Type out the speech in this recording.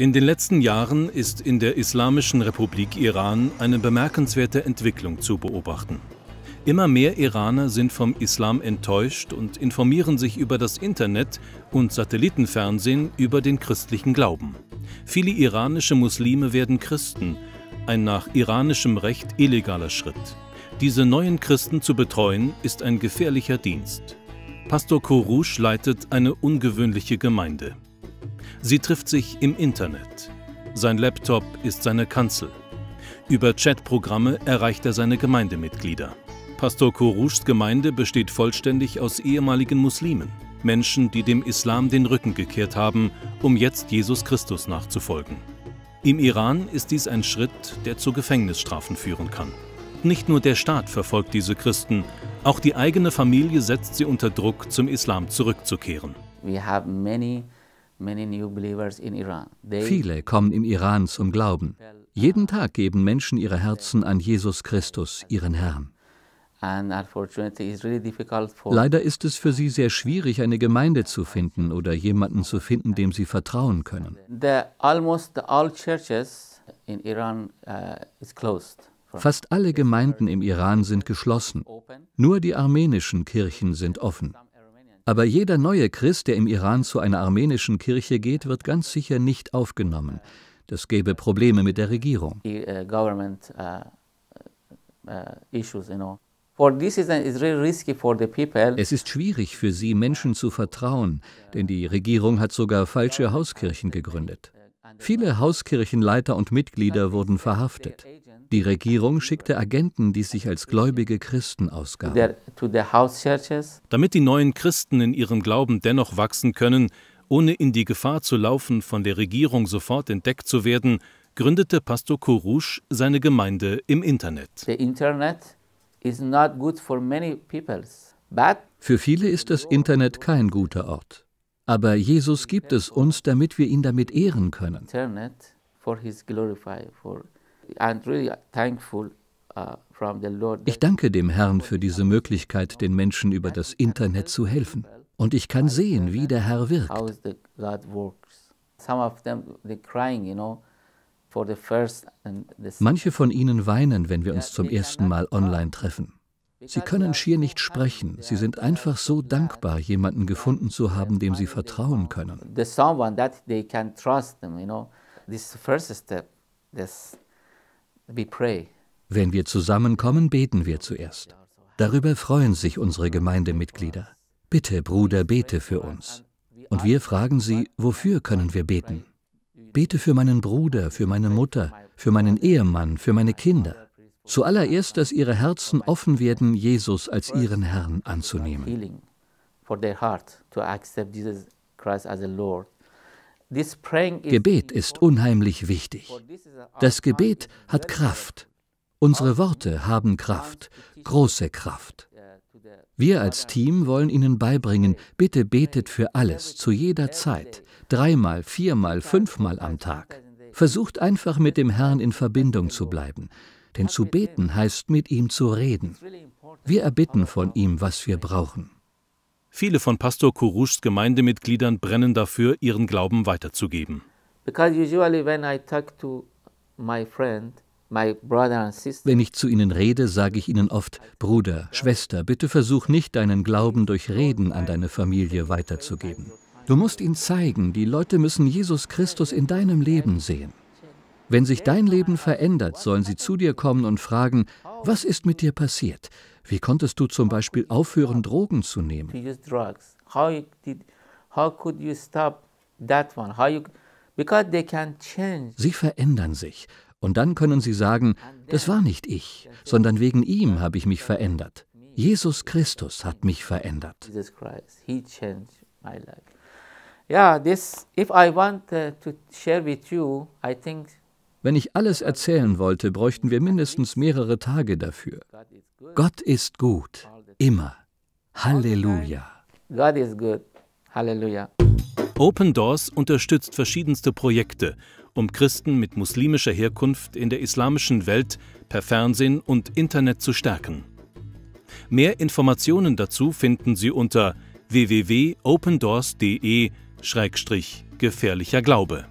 In den letzten Jahren ist in der Islamischen Republik Iran eine bemerkenswerte Entwicklung zu beobachten. Immer mehr Iraner sind vom Islam enttäuscht und informieren sich über das Internet und Satellitenfernsehen über den christlichen Glauben. Viele iranische Muslime werden Christen, ein nach iranischem Recht illegaler Schritt. Diese neuen Christen zu betreuen, ist ein gefährlicher Dienst. Pastor Korouch leitet eine ungewöhnliche Gemeinde. Sie trifft sich im Internet. Sein Laptop ist seine Kanzel. Über Chatprogramme erreicht er seine Gemeindemitglieder. Pastor Korouschs Gemeinde besteht vollständig aus ehemaligen Muslimen, Menschen, die dem Islam den Rücken gekehrt haben, um jetzt Jesus Christus nachzufolgen. Im Iran ist dies ein Schritt, der zu Gefängnisstrafen führen kann. Nicht nur der Staat verfolgt diese Christen, auch die eigene Familie setzt sie unter Druck, zum Islam zurückzukehren. We have many Viele kommen im Iran zum Glauben. Jeden Tag geben Menschen ihre Herzen an Jesus Christus, ihren Herrn. Leider ist es für sie sehr schwierig, eine Gemeinde zu finden oder jemanden zu finden, dem sie vertrauen können. Uh, Fast alle Gemeinden im Iran sind geschlossen. Nur die armenischen Kirchen sind offen. Aber jeder neue Christ, der im Iran zu einer armenischen Kirche geht, wird ganz sicher nicht aufgenommen. Das gäbe Probleme mit der Regierung. Es ist schwierig für sie, Menschen zu vertrauen, denn die Regierung hat sogar falsche Hauskirchen gegründet. Viele Hauskirchenleiter und Mitglieder wurden verhaftet. Die Regierung schickte Agenten, die sich als gläubige Christen ausgaben. Damit die neuen Christen in ihrem Glauben dennoch wachsen können, ohne in die Gefahr zu laufen, von der Regierung sofort entdeckt zu werden, gründete Pastor Kourouche seine Gemeinde im Internet. The Internet is not good for many peoples, but für viele ist das Internet kein guter Ort. Aber Jesus gibt es uns, damit wir ihn damit ehren können. Internet for his glorify, for Uh, ich danke dem Herrn für diese Möglichkeit, den Menschen über das Internet zu helfen. Und ich kann sehen, wie der Herr wirkt. Manche von ihnen weinen, wenn wir uns zum ersten Mal online treffen. Sie können schier nicht sprechen. Sie sind einfach so dankbar, jemanden gefunden zu haben, dem sie vertrauen können. Wenn wir zusammenkommen, beten wir zuerst. Darüber freuen sich unsere Gemeindemitglieder. Bitte, Bruder, bete für uns. Und wir fragen sie, wofür können wir beten? Bete für meinen Bruder, für meine Mutter, für meinen Ehemann, für meine Kinder. Zuallererst, dass ihre Herzen offen werden, Jesus als ihren Herrn anzunehmen. Gebet ist unheimlich wichtig. Das Gebet hat Kraft. Unsere Worte haben Kraft, große Kraft. Uh, wir als Team wollen Ihnen beibringen, bitte betet für alles, zu jeder Zeit, dreimal, viermal, fünfmal am Tag. Versucht einfach mit dem Herrn in Verbindung zu bleiben, denn zu beten heißt mit ihm zu reden. Wir erbitten von ihm, was wir brauchen. Viele von Pastor Kurushs Gemeindemitgliedern brennen dafür, ihren Glauben weiterzugeben. Wenn ich zu ihnen rede, sage ich ihnen oft, Bruder, Schwester, bitte versuch nicht, deinen Glauben durch Reden an deine Familie weiterzugeben. Du musst ihn zeigen, die Leute müssen Jesus Christus in deinem Leben sehen. Wenn sich dein Leben verändert, sollen sie zu dir kommen und fragen, was ist mit dir passiert? Wie konntest du zum Beispiel aufhören, Drogen zu nehmen? Sie verändern sich. Und dann können sie sagen, das war nicht ich, sondern wegen ihm habe ich mich verändert. Jesus Christus hat mich verändert. Ja, this if I want uh, to share with you, I think wenn ich alles erzählen wollte, bräuchten wir mindestens mehrere Tage dafür. Gott ist gut, immer. Halleluja. God is good. Halleluja. Open Doors unterstützt verschiedenste Projekte, um Christen mit muslimischer Herkunft in der islamischen Welt per Fernsehen und Internet zu stärken. Mehr Informationen dazu finden Sie unter www.opendoors.de-gefährlicher Glaube.